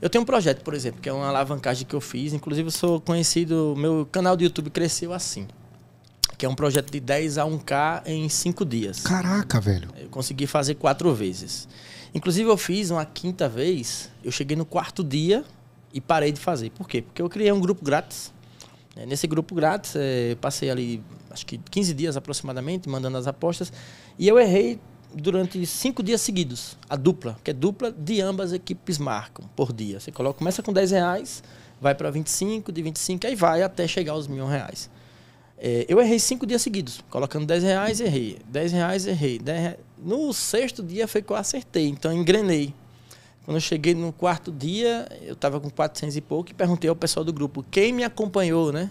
Eu tenho um projeto, por exemplo, que é uma alavancagem que eu fiz. Inclusive, eu sou conhecido, meu canal do YouTube cresceu assim. Que é um projeto de 10 a 1K em 5 dias. Caraca, velho. Eu consegui fazer quatro vezes. Inclusive, eu fiz uma quinta vez, eu cheguei no quarto dia e parei de fazer. Por quê? Porque eu criei um grupo grátis. É, nesse grupo grátis, é, passei ali, acho que 15 dias aproximadamente, mandando as apostas. E eu errei durante cinco dias seguidos, a dupla, que é dupla de ambas equipes marcam por dia. Você coloca, começa com 10 reais, vai para 25, de 25, aí vai até chegar aos mil reais. É, eu errei cinco dias seguidos, colocando 10 reais, errei. 10 reais, errei. No sexto dia foi que eu acertei, então eu engrenei. Quando eu cheguei no quarto dia, eu estava com 400 e pouco e perguntei ao pessoal do grupo, quem me acompanhou, né?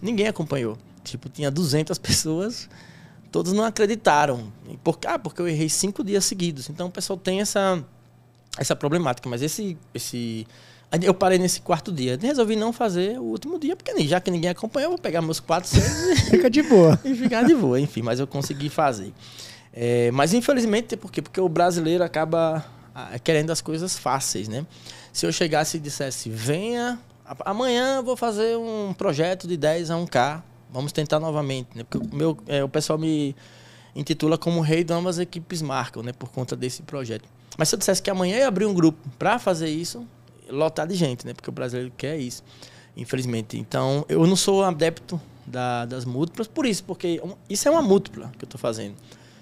Ninguém acompanhou. Tipo, tinha 200 pessoas todos não acreditaram. Por, ah, porque eu errei cinco dias seguidos. Então o pessoal tem essa, essa problemática. Mas esse, esse. Eu parei nesse quarto dia. Resolvi não fazer o último dia, porque já que ninguém acompanha, eu vou pegar meus quatro e. Fica de boa. e ficar de boa, enfim. Mas eu consegui fazer. É, mas infelizmente, por quê? Porque o brasileiro acaba ah, querendo as coisas fáceis, né? Se eu chegasse e dissesse, venha, amanhã eu vou fazer um projeto de 10 a 1K Vamos tentar novamente, né? Porque o, meu, é, o pessoal me intitula como rei de ambas as equipes marcam, né? Por conta desse projeto. Mas se eu dissesse que amanhã ia abrir um grupo para fazer isso, lotar de gente, né? Porque o brasileiro quer isso, infelizmente. Então, eu não sou adepto da, das múltiplas por isso, porque isso é uma múltipla que eu estou fazendo.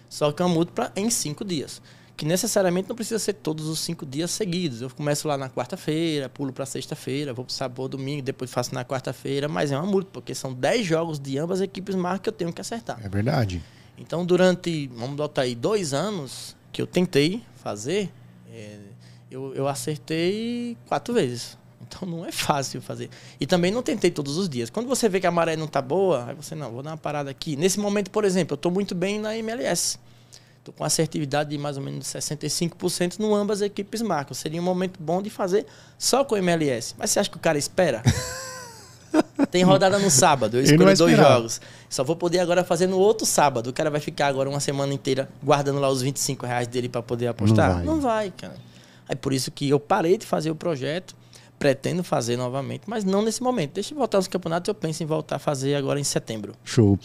Só que é uma múltipla em cinco dias que necessariamente não precisa ser todos os cinco dias seguidos. Eu começo lá na quarta-feira, pulo para sexta-feira, vou para sábado, domingo, depois faço na quarta-feira, mas é uma multa, porque são dez jogos de ambas as equipes marcas que eu tenho que acertar. É verdade. Então, durante, vamos botar aí, dois anos que eu tentei fazer, é, eu, eu acertei quatro vezes. Então não é fácil fazer. E também não tentei todos os dias. Quando você vê que a maré não está boa, aí você, não, vou dar uma parada aqui. Nesse momento, por exemplo, eu estou muito bem na MLS. Estou com assertividade de mais ou menos 65% no ambas as equipes marcam. Seria um momento bom de fazer só com o MLS. Mas você acha que o cara espera? Tem rodada no sábado, eu escolho dois jogos. Só vou poder agora fazer no outro sábado. O cara vai ficar agora uma semana inteira guardando lá os 25 reais dele para poder apostar? Não vai. Não vai, cara. É por isso que eu parei de fazer o projeto, pretendo fazer novamente, mas não nesse momento. Deixa eu voltar aos campeonatos, eu penso em voltar a fazer agora em setembro. Show.